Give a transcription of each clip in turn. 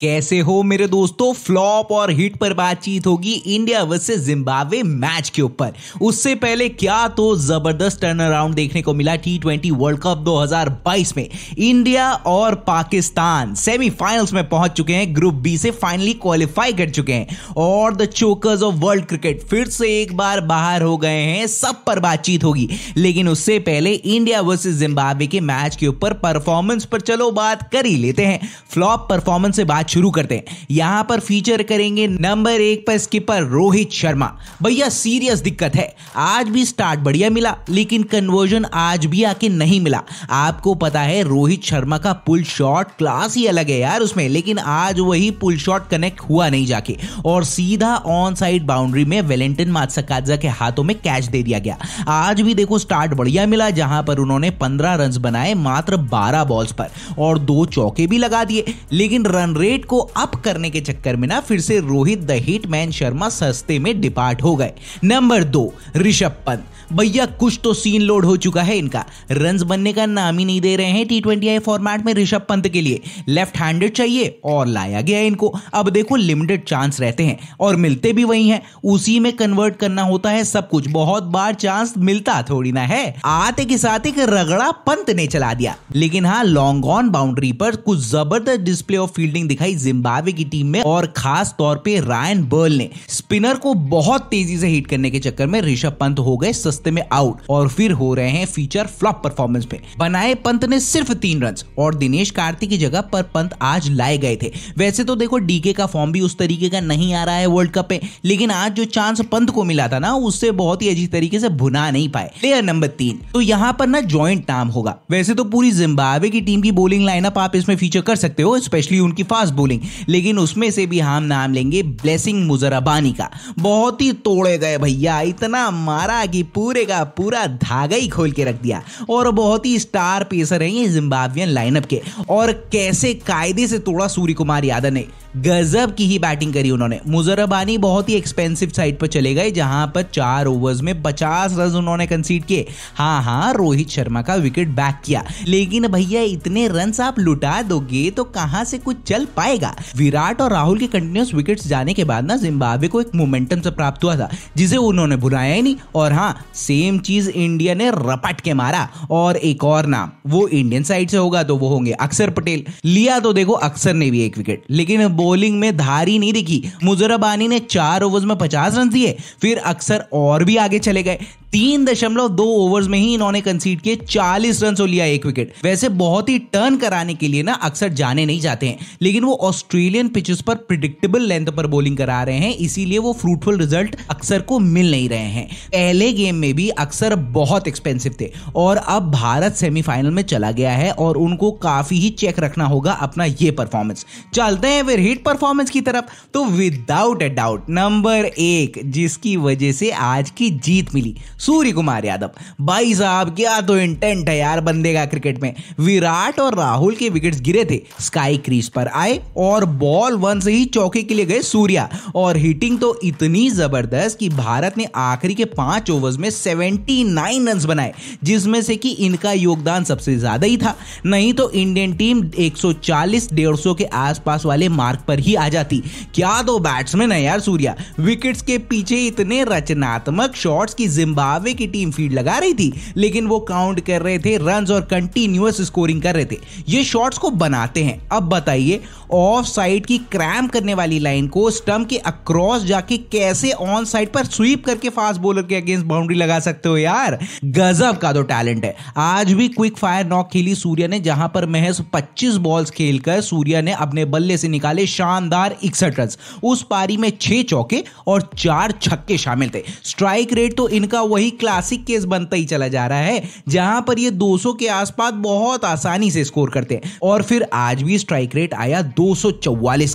कैसे हो मेरे दोस्तों फ्लॉप और हिट पर बातचीत होगी इंडिया वर्सेस जिम्बाब्वे मैच के ऊपर उससे पहले क्या तो जबरदस्त टर्न अराउंड देखने को मिला टी ट्वेंटी वर्ल्ड कप 2022 में इंडिया और पाकिस्तान सेमीफाइनल्स में पहुंच चुके हैं ग्रुप बी से फाइनली क्वालिफाई कर चुके हैं और the chokers of world cricket फिर से एक बार बाहर हो गए हैं सब पर बातचीत होगी लेकिन उससे पहले इंडिया वर्सेज जिम्बाब्वे के मैच के ऊपर परफॉर्मेंस पर चलो बात कर ही लेते हैं फ्लॉप परफॉर्मेंस से बात बात शुरू करते हैं यहाँ पर फीचर करेंगे नंबर एक पर स्किपर रोहित शर्मा भैया सीरियस दिक्कत है आज भी स्टार्ट बढ़िया मिला लेकिन कन्वर्जन आज भी आके नहीं मिला आपको पता है रोहित शर्मा का पुल शॉट क्लास ही अलग है यार उसमें लेकिन आज वही पुल शॉट कनेक्ट हुआ नहीं जाके और सीधा ऑन साइड बाउंड्री में वेलेंटिन मात्सकाजा के हाथों में कैच दे दिया गया आज भी देखो स्टार्ट बढ़िया मिला जहां पर उन्होंने पंद्रह रन बनाए मात्र बारह बॉल्स पर और दो चौके भी लगा दिए लेकिन रन रेट रेट को अप करने के चक्कर में ना फिर से Rohit the hit man Sharma सस्ते में डिपार्ट हो गए नंबर दो ऋषभ पंत भैया कुछ तो सीन लोड हो चुका है इनका रन बनने का नाम ही नहीं दे रहे हैं टी ट्वेंटी आई फॉर्मेट में ऋषभ पंत के लिए लेफ्ट हैंडेड चाहिए और लाया गया इनको अब देखो लिमिटेड चांस रहते हैं और मिलते भी वही हैं उसी में कन्वर्ट करना होता है सब कुछ बहुत बार चांस मिलता थोड़ी ना है आते के साथ एक रगड़ा पंत ने चला दिया लेकिन हाँ लॉन्ग ऑन बाउंड्री पर कुछ जबरदस्त डिस्प्ले ऑफ फील्डिंग दिखाई भाई जिम्बाब्वे की टीम में और खास तौर पे रायन बर्ल ने स्पिनर को बहुत तेजी से हिट करने के चक्कर में ऋषभ पंत हो गए सस्ते में आउट और फिर हो रहे हैं फीचर फ्लॉप परफॉर्मेंस पे बनाए पंत ने सिर्फ तीन रन और दिनेश कार्तिक की जगह पर पंत आज लाए गए थे वैसे तो देखो डीके का फॉर्म भी उस तरीके का नहीं आ रहा है वर्ल्ड कप में लेकिन आज जो चांस पंत को मिला था ना उससे बहुत ही अजीब तरीके से भुना नहीं पाए प्लेयर नंबर तीन तो यहाँ पर ना ज्वाइंट नाम होगा वैसे तो पूरी जिम्बाब्वे की टीम की बोलिंग लाइनअप आप इसमें फीचर कर सकते हो स्पेशली उनकी फास्ट बोलिंग लेकिन उसमें से भी हम नाम लेंगे ब्लेसिंग मुजरबानी का बहुत ही तोड़े गए भैया इतना मारा कि पूरे का पूरा धागा ही खोल के रख दिया और बहुत ही स्टार पेसर है ये जिम्बाबियन लाइनअप के और कैसे कायदे से तोड़ा सूर्य कुमार यादव ने गजब की ही बैटिंग करी उन्होंने मुजरबानी बहुत ही एक्सपेंसिव साइड पर चले गए जहां पर चार ओवर्स में पचास रन उन्होंने कंसीड किए हाँ हाँ रोहित शर्मा का विकेट बैक किया लेकिन भैया इतने रन आप लुटा दोगे तो कहां से कुछ चल पाएगा विराट और राहुल के कंटिन्यूस विकेट जाने के बाद ना जिम्बाब्वे को एक मोमेंटम से प्राप्त हुआ था जिसे उन्होंने बुलाया ही नहीं और हाँ सेम चीज इंडिया ने रपट के मारा और एक और नाम वो इंडियन साइड से होगा तो वो होंगे अक्षर पटेल लिया तो देखो अक्षर ने भी एक विकेट लेकिन वो बॉलिंग में धारी नहीं दिखी मुजरबानी ने चार ओवर्स में पचास रन दिए फिर अक्सर और भी आगे चले गए तीन दशमलव दो ओवर में ही इन्होंने कंसीड किए चालीस रन लिया एक विकेट वैसे बहुत ही टर्न कराने के लिए ना अक्सर जाने नहीं जाते हैं लेकिन वो ऑस्ट्रेलियन पिचेस पर प्रिडिक्टेबल लेंथ पर बॉलिंग करा रहे हैं इसीलिए वो फ्रूटफुल रिजल्ट अक्सर को मिल नहीं रहे हैं पहले गेम में भी अक्सर बहुत एक्सपेंसिव थे और अब भारत सेमीफाइनल में चला गया है और उनको काफी ही चेक रखना होगा अपना ये परफॉर्मेंस चलते हैं फिर हिट परफॉर्मेंस की तरफ तो विदाउट ए डाउट नंबर एक जिसकी वजह से आज की जीत मिली सूर्य कुमार यादव भाई साहब क्या तो इंटेंट है यार बंदे का क्रिकेट में विराट और राहुल के विकेट्स गिरे थे स्काई क्रीज पर आए और बॉल वन से ही चौके के लिए गए सूर्या और हिटिंग तो इतनी जबरदस्त कि भारत ने आखिरी के पांच ओवर्स में सेवेंटी नाइन रन बनाए जिसमें से कि इनका योगदान सबसे ज्यादा ही था नहीं तो इंडियन टीम 140 150 के आसपास वाले मार्क पर ही आ जाती क्या दो बैट्समैन है यार सूर्या विकेट्स के पीछे इतने रचनात्मक शॉट्स की जिम्बा बावे की टीम फील्ड लगा रही थी लेकिन वो काउंट कर रहे थे रन और कंटिन्यूस स्कोरिंग कर रहे थे ये शॉट्स को बनाते हैं अब बताइए ऑफ साइड की क्रैम करने वाली लाइन को स्टम्प के अक्रॉस जाके कैसे ऑन साइड पर स्वीप करके फास्ट बॉलर के अगेंस्ट बाउंड्री लगा सकते हो यार गजब का तो टैलेंट है आज भी क्विक फायर नॉक खेली सूर्य ने जहां पर महज 25 बॉल्स खेलकर सूर्या ने अपने बल्ले से निकाले शानदार इकसठ रन उस पारी में छह चौके और चार छक्के शामिल थे स्ट्राइक रेट तो इनका वो वही क्लासिक केस बनता ही चला जा रहा है जहां पर ये 200 के आसपास बहुत आसानी से स्कोर करते हैं और फिर आज भी स्ट्राइक रेट आया दो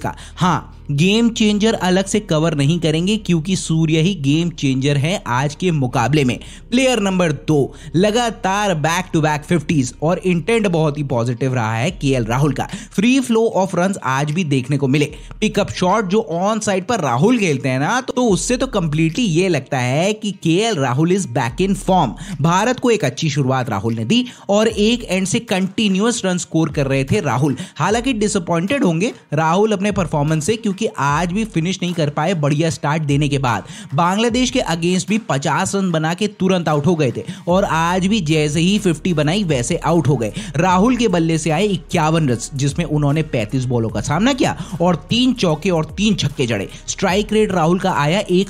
का हाँ गेम चेंजर अलग से कवर नहीं करेंगे क्योंकि सूर्य ही गेम चेंजर है आज के मुकाबले में प्लेयर नंबर दो लगातार बैक टू बैक फिफ्टीज और इंटेंट बहुत ही पॉजिटिव रहा है के राहुल का फ्री फ्लो ऑफ रन आज भी देखने को मिले पिकअप शॉट जो ऑन साइड पर राहुल खेलते हैं ना तो उससे तो कंप्लीटली ये लगता है कि K Rahul is back in form Bharat को एक अच्छी शुरुआत राहुल ने दी और एक एंड से कंटिन्यूस रन स्कोर कर रहे थे राहुल हालांकि डिसअपॉइंटेड होंगे राहुल अपने परफॉर्मेंस से क्योंकि आज भी फिनिश नहीं कर पाए बढ़िया स्टार्ट देने के बाद बांग्लादेश के अगेंस्ट भी पचास रन बना के तुरंत आउट हो गए थे और आज भी जैसे ही फिफ्टी बनाई वैसे आउट हो गए राहुल के बल्ले से आए इक्यावन रन जिसमें उन्होंने पैंतीस बॉलों का सामना किया और तीन चौके और तीन छक्के जड़े स्ट्राइक रेट राहुल का आया एक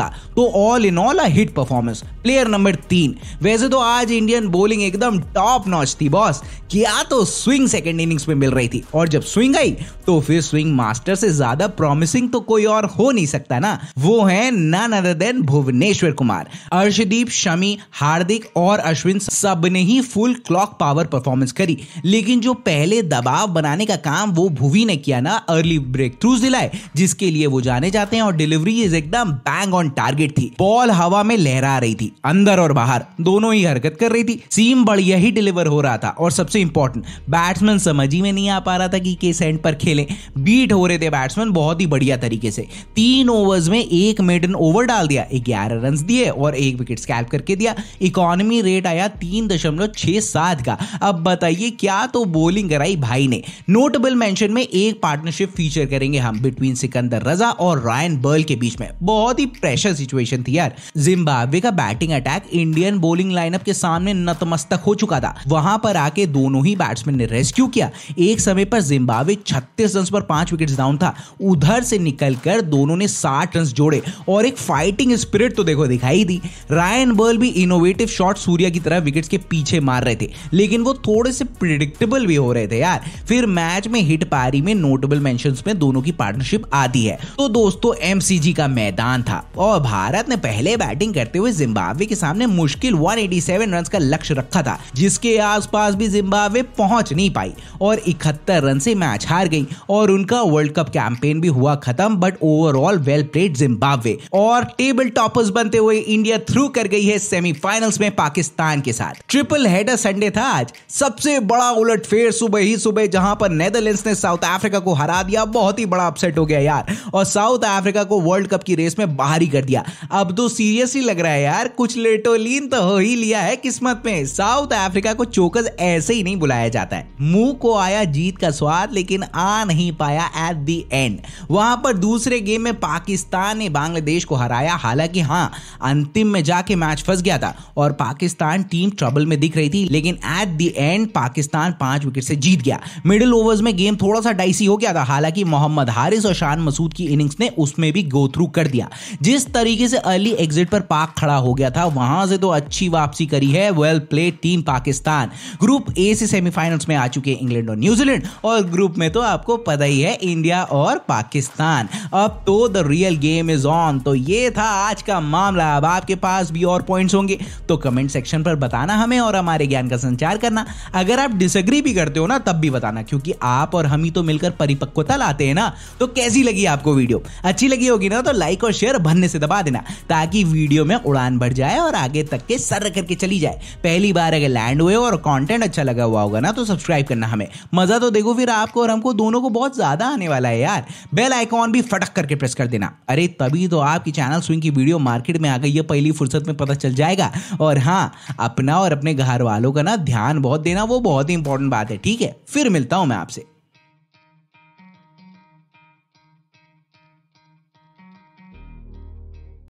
का तो all in all a hit performance player number तीन वैसे तो आज इंडियन बॉलिंग एकदम टॉप नॉच थी बॉस क्या तो स्विंग सेकेंड इनिंग्स में मिल रही थी और जब स्विंग आई तो फिर फिर स्विंग मास्टर से ज्यादा प्रॉमिसिंग तो कोई और हो नहीं सकता ना वो है none other than Bhuvneshwar Kumar Arshdeep Shami Hardik और अश्विन सब ने ही फुल क्लॉक पावर परफॉर्मेंस करी लेकिन जो पहले दबाव बनाने का काम वो भुवी ने किया ना अर्ली ब्रेक थ्रू दिलाए जिसके लिए वो जाने जाते हैं और डिलीवरी इज एकदम बैंग ऑन टारगेट थी बॉल हवा में लहरा रही थी अंदर और बाहर दोनों ही हरकत कर रही थी सीम बढ़िया ही डिलीवर हो रहा था और सबसे इंपॉर्टेंट बैट्समैन समझ ही में नहीं आ पा रहा था कि किस एंड पर खेलें बीट हो रहे थे बैट्समैन बहुत ही बढ़िया तरीके से तीन ओवर्स में एक मेडन ओवर डाल दिया ग्यारह रन दिए और एक विकेट स्कैप करके दिया इकोनॉमी रेट आया तीन दशमलव छह सात का अब बताइए क्या तो बोलिंग कराई भाई ने नोटेबल मेंशन में एक पार्टनरशिप फीचर करेंगे हम बिटवीन सिकंदर रजा और रायन बर्ल के बीच में बहुत ही प्रेशर सिचुएशन थी यार जिम्बाब्वे का batting attack Indian bowling lineup के सामने नतमस्तक हो चुका था वहां पर आके दोनों ही बैट्समैन ने रेस्क्यू किया एक समय पर जिम्बाब्वे छत्तीस रन पर पांच विकेट डाउन था उधर से निकलकर दोनों ने साठ रन जोड़े और एक फाइटिंग स्पिरिट तो देखो दिखाई दी रायन बर्ल भी इनोवेटिव शॉट सूर्या की तरह विकेट के पीछे मार रहे थे लेकिन वो थोड़े से प्रिडिक्टेबल भी हो रहे थे यार फिर मैच में हिट पारी में नोटेबल मेंशंस में दोनों की पार्टनरशिप आती है तो दोस्तों एमसीजी का मैदान था और भारत ने पहले बैटिंग करते हुए जिम्बाब्वे के सामने मुश्किल 187 रन का लक्ष्य रखा था जिसके आसपास भी जिम्बाब्वे पहुंच नहीं पाई और इकहत्तर रन से मैच हार गई और और उनका वर्ल्ड कप कैंपेन भी हुआ खत्म but overall well played Zimbabwe और टेबल टॉपर्स बनते हुए इंडिया थ्रू कर गई है सेमीफाइनल्स में पाकिस्तान के साथ ट्रिपल हेडर संडे था आज सबसे बड़ा उलट फेर सुबह ही सुबह जहां पर नेदरलैंड ने साउथ अफ्रीका को हरा दिया बहुत ही बड़ा अपसेट हो गया यार और साउथ अफ्रीका को वर्ल्ड कप की रेस में बाहर ही कर दिया अब तो सीरियसली लग रहा है यार कुछ लेटोलीन तो हो ही लिया है किस्मत में साउथ अफ्रीका को चोकस ऐसे ही नहीं बुलाया जाता है मुंह को आया जीत का स्वाद लेकिन आ नहीं नहीं पाया एट दी एंड वहां पर दूसरे गेम में पाकिस्तान ने बांग्लादेश को हराया हालांकि हाँ अंतिम में जाके मैच फंस गया था और पाकिस्तान टीम ट्रबल में दिख रही थी लेकिन एट दी एंड पाकिस्तान पांच विकेट से जीत गया मिडिल ओवर्स में गेम थोड़ा सा डाइसी हो गया था हालांकि मोहम्मद हारिस और शान मसूद की इनिंग्स ने उसमें भी गो थ्रू कर दिया जिस तरीके से अर्ली एग्जिट पर पाक खड़ा हो गया था वहां से तो अच्छी वापसी करी है well played team Pakistan group A से सेमीफाइनल्स में आ चुके इंग्लैंड और न्यूजीलैंड और ग्रुप में तो आपको पता रही है इंडिया और पाकिस्तान अब तो the real game is on तो ये था आज का मामला अब आपके पास भी और पॉइंट्स होंगे तो कमेंट सेक्शन पर बताना हमें और हमारे ज्ञान का संचार करना अगर आप डिसग्री भी करते हो ना तब भी बताना क्योंकि आप और हम ही तो मिलकर परिपक्वता लाते हैं ना तो कैसी लगी आपको वीडियो अच्छी लगी होगी ना तो लाइक और शेयर भन्ने से दबा देना ताकि वीडियो में उड़ान बढ़ जाए और आगे तक के सर करके चली जाए पहली बार अगर लैंड हुए और कॉन्टेंट अच्छा लगा हुआ होगा ना तो सब्सक्राइब करना हमें मजा तो देखो फिर आपको और हमको दोनों को बहुत बहुत ज़्यादा आने वाला है यार बेल आइकॉन भी फटक करके प्रेस कर देना अरे तभी तो आपकी चैनल स्विंग की वीडियो मार्केट में आ गई है पहली फुर्सत में पता चल जाएगा और हाँ अपना और अपने घर वालों का ना ध्यान बहुत देना वो बहुत ही इंपॉर्टेंट बात है ठीक है फिर मिलता हूँ मैं आपसे